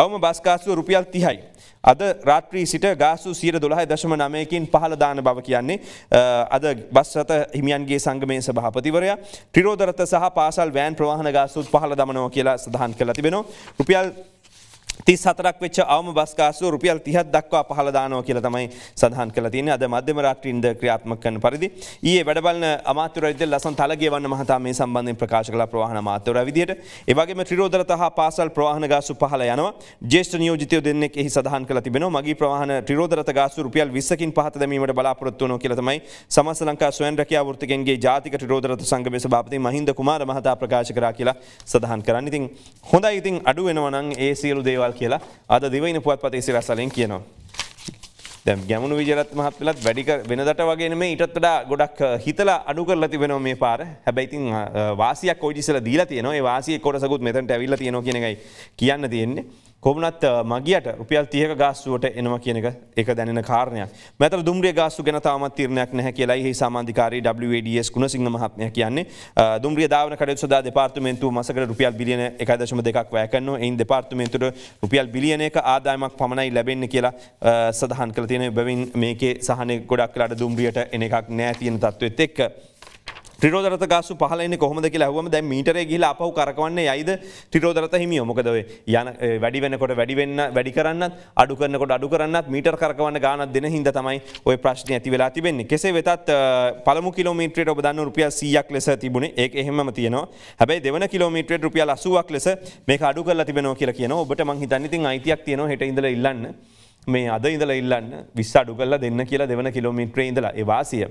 අවම බස්කාසුව රුපියල් තිහයි. අද රාත්‍රී සිට ගාසු සීර දොළහ දශම නමයකින් පහළ දාන බව කියන්නේ අද බස්රත හිමියන්ගේ සංගමය සභහපතිවරය ත්‍රරෝධරත සහ පාසල් වෑන් ප්‍රවාහන ගාසුත් පහළ දමනෝ කියලා සඳහන් කළ තිබෙනවා. රුපියල් තිස් හතරක් වෙච්ච අවම බස්කාසු රුපියල් තිහත් දක්වා පහලදානෝ කියල තමයි සහන් කල තින අද මධ්‍යම රාට්‍රීන්ද ක්‍රියාත්මක කන පරිදි ඒ වැඩබල අමාතරද ලසන් තලගේවන්න මහතා මේ සම්බන්ධය ප්‍රකාශ කළ ප්‍රවාහන මාතවර විදියට ඒවගේම ත්‍රරෝධරතහ පාසල් ප්‍රවාහන ගාසු පහල යනවා ජේෂ්ට නියෝජතය දෙන්නෙක් එහි සහන් කළ තිබෙන මගේ ප්‍රවාහන ත්‍රරෝධරත ගාසු රුපියල් විසකින් පහත දැමීමට බලාපොරොත්තුවන කියලතමයි සමස ලංකා ස්වන්රකයා වෘතිකන්ගේ ජාතික ත්‍රරෝධරත සංගම සභාපති මහින්ද කුමාර මහතා ප්‍රකාශ කරා කියලා සඳහන් කරන්න ඉතින් හොඳ ඉතින් අඩුවෙනවනන් ඒ සියලු දේවල් දේවල් කියලා අද දිවයින පුවත් පතේ සිරස්සලෙන් කියනවා. දැම් ගැමුණු විජලත් මහත්වෙලත් වැඩි වෙනදට වගේ මේ ඉටත් වඩා ගොඩක් හිතලා අඩු කරලා තිබෙනවා මේ පාර හැබැයිතින් වාසියක් ඔයිටිසල දීලා තියෙනවා ඒ වාසිය කොටසකුත් මෙතනට ඇවිල්ලා තියෙනවා කියන එකයි කියන්න තියෙන්නේ. කොමනත් මගියට රුපියල් තියක ගාස්සුවට එනම කියනක එක දැන කාරණය මැත දුම්රිය ගාස්සු ගැන තාමත් තිරණයක් නැ කියලායි සාමාධකාර WDS කුණසිංහ මහත්මය කියන්නේ දුම්රිය දාවන කට සදා දෙපාර්තමේන්තු මසක රුපියල් බිලියන එකදශම දෙකක් වැයකන්න එයින් දෙපාර්තමේන්තුට රුපියල් බිලියනක ආදායමක් පමණයි ලැබෙන්න කියලා සඳහන් කළ තියෙන බැවින් මේකේ සහන ගොඩක් කලාට දුම්රියට එන එකක් නෑ තියෙන තත්ත්වත් එක්ක. ්‍රරෝදරත ගස්ු පහලන කොහොමද කියලා ඇහුවම දැන් මීටරේ ගිහිලා අපහු කරකවන්නේ යයිද ත්‍රිරෝදරත හිමියෝ මොකද ඔය යන වැඩි වෙනකොට වැඩි වෙන්න වැඩි කරන්නත් අඩු කරනකොට අඩු කරන්නත් මීටර් කරකවන්න ගානක් දෙන හින්දා තමයි ওই ප්‍රශ්නේ ඇති වෙලා තිබෙන්නේ. කෙසේ වෙතත් පළමු කිලෝමීටරයට ඔබ දන්න රුපියල් 100ක් ලෙස තිබුණේ. ඒක එහෙමම තියෙනවා. හැබැයි දෙවන කිලෝමීටරයට රුපියල් 80ක් ලෙස මේක අඩු කරලා තිබෙනවා කියලා කියනවා. ඔබට මං හිතන්නේ ඉතින් අයිතියක් තියෙනවා හෙට ඉඳලා ඉල්ලන්න. මේ අද ඉඳලා ඉල්ලන්න 20 අඩු කරලා දෙන්න කියලා දෙවන කිලෝමීටරේ ඉඳලා ඒ වාසිය.